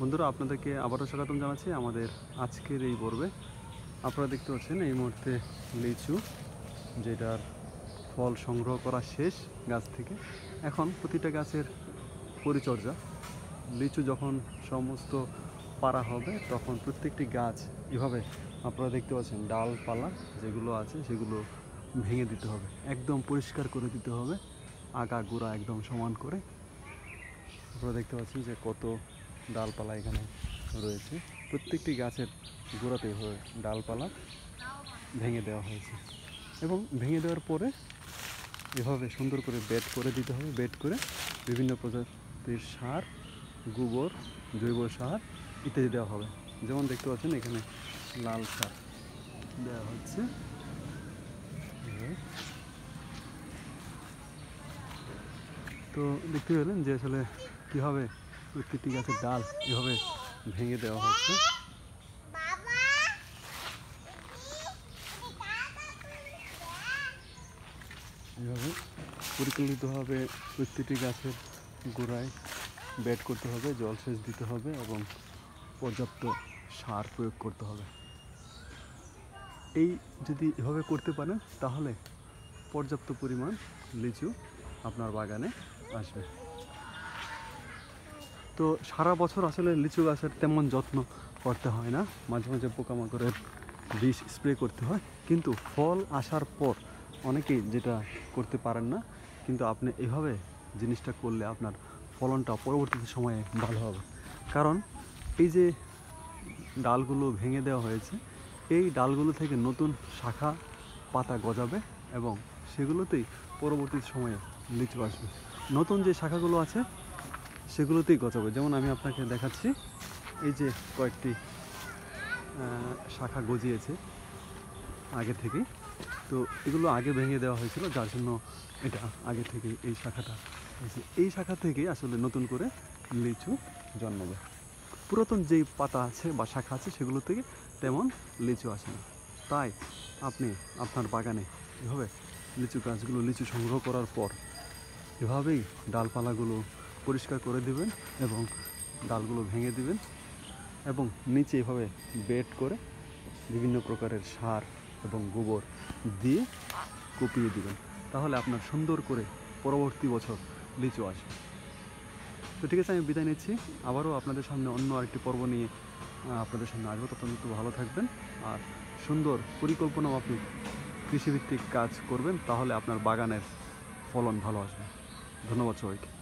বন্ধুরা আপনাদেরকে আবারও স্বাগতম জানাচ্ছি আমাদের আজকের এই পর্বে আপনারা দেখতে পাচ্ছেন এই মুহূর্তে লিচু যেটার ফল সংগ্রহ করা শেষ গাছ থেকে এখন প্রতিটা গাছের পরিচর্যা লিচু যখন সমস্ত পারা হবে তখন প্রত্যেকটি গাছ এভাবে আপনারা দেখতে পাচ্ছেন ডালপালা যেগুলো আছে সেগুলো ভেঙে দিতে হবে একদম পরিষ্কার করে দিতে হবে আগা গুঁড়া একদম সমান করে আপনারা দেখতে পাচ্ছেন যে কত ডালপালা এখানে রয়েছে প্রত্যেকটি গাছের গোড়াতে ডালপালা ভেঙে দেওয়া হয়েছে এবং ভেঙে দেওয়ার পরে এভাবে সুন্দর করে বেড করে দিতে হবে বেড করে বিভিন্ন প্রজাতির সার গোবর জৈব সার ইত্যাদি দেওয়া হবে যেমন দেখতে পাচ্ছেন এখানে লাল সার দেওয়া হচ্ছে তো দেখতে পেলেন যে আসলে কীভাবে প্রকৃতি গাছের ডাল এভাবে ভেঙে দেওয়া হচ্ছে এভাবে পরিকল্পিতভাবে প্রত্যেকটি গাছের গোড়ায় বেড করতে হবে জলসেচ দিতে হবে এবং পর্যাপ্ত সার প্রয়োগ করতে হবে এই যদি এভাবে করতে পারেন তাহলে পর্যাপ্ত পরিমাণ লিচু আপনার বাগানে আসবে তো সারা বছর আসলে লিচু গাছের তেমন যত্ন করতে হয় না মাঝে মাঝে পোকামাকড়ের বিষ স্প্রে করতে হয় কিন্তু ফল আসার পর অনেকেই যেটা করতে পারেন না কিন্তু আপনি এভাবে জিনিসটা করলে আপনার ফলনটা পরবর্তী সময়ে ভালো হবে কারণ এই যে ডালগুলো ভেঙে দেওয়া হয়েছে এই ডালগুলো থেকে নতুন শাখা পাতা গজাবে এবং সেগুলোতেই পরবর্তী সময়ে লিচু আসবে নতুন যে শাখাগুলো আছে সেগুলোতেই গজাবে যেমন আমি আপনাকে দেখাচ্ছি এই যে কয়েকটি শাখা গজিয়েছে আগে থেকে তো এগুলো আগে ভেঙে দেওয়া হয়েছিল যার জন্য এটা আগে থেকে এই শাখাটা হয়েছে এই শাখা থেকে আসলে নতুন করে লিচু জন্মবে পুরাতন যেই পাতা আছে বা শাখা আছে সেগুলো থেকে তেমন লিচু আসে না তাই আপনি আপনার বাগানে এভাবে লিচু গাছগুলো লিচু সংগ্রহ করার পর এভাবেই ডালপালাগুলো পরিষ্কার করে দিবেন এবং ডালগুলো ভেঙে দিবেন এবং নিচে এভাবে বেড করে বিভিন্ন প্রকারের সার এবং গোবর দিয়ে কুপিয়ে দিবেন তাহলে আপনার সুন্দর করে পরবর্তী বছর লিচু আসবে তো ঠিক আছে আমি বিদায় নিচ্ছি আবারও আপনাদের সামনে অন্য আরেকটি পর্ব নিয়ে আপনাদের সামনে আসবো তখন একটু ভালো থাকবেন আর সুন্দর পরিকল্পনা আপনি কৃষিভিত্তিক কাজ করবেন তাহলে আপনার বাগানের ফলন ভালো আসবে ধন্যবাদ সবাইকে